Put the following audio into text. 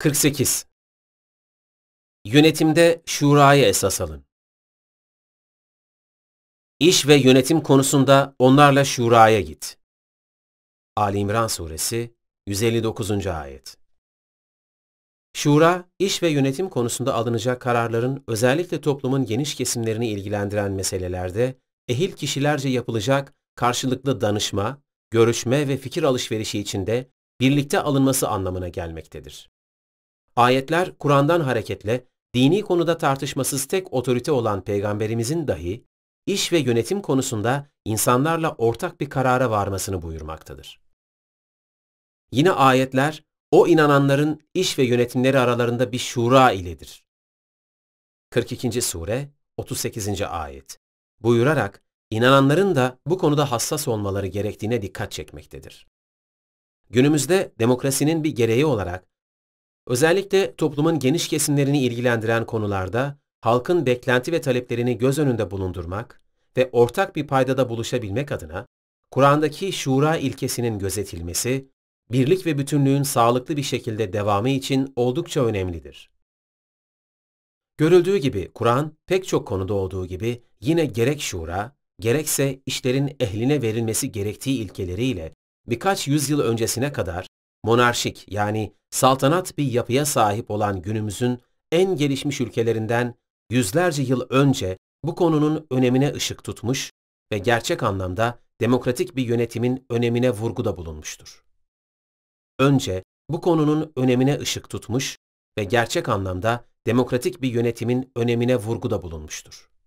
48. Yönetimde şurayı esas alın. İş ve yönetim konusunda onlarla şuraya git. Ali İmran Suresi 159. Ayet Şura, iş ve yönetim konusunda alınacak kararların özellikle toplumun geniş kesimlerini ilgilendiren meselelerde ehil kişilerce yapılacak karşılıklı danışma, görüşme ve fikir alışverişi içinde birlikte alınması anlamına gelmektedir. Ayetler Kur'an'dan hareketle dini konuda tartışmasız tek otorite olan peygamberimizin dahi iş ve yönetim konusunda insanlarla ortak bir karara varmasını buyurmaktadır. Yine ayetler o inananların iş ve yönetimleri aralarında bir şura iledir. 42. sure 38. ayet buyurarak inananların da bu konuda hassas olmaları gerektiğine dikkat çekmektedir. Günümüzde demokrasinin bir gereği olarak Özellikle toplumun geniş kesimlerini ilgilendiren konularda halkın beklenti ve taleplerini göz önünde bulundurmak ve ortak bir paydada buluşabilmek adına Kur'an'daki şura ilkesinin gözetilmesi, birlik ve bütünlüğün sağlıklı bir şekilde devamı için oldukça önemlidir. Görüldüğü gibi Kur'an pek çok konuda olduğu gibi yine gerek şura, gerekse işlerin ehline verilmesi gerektiği ilkeleriyle birkaç yüzyıl öncesine kadar monarşik yani saltanat bir yapıya sahip olan günümüzün en gelişmiş ülkelerinden yüzlerce yıl önce bu konunun önemine ışık tutmuş ve gerçek anlamda demokratik bir yönetimin önemine vurgu da bulunmuştur. Önce bu konunun önemine ışık tutmuş ve gerçek anlamda demokratik bir yönetimin önemine vurgu da bulunmuştur.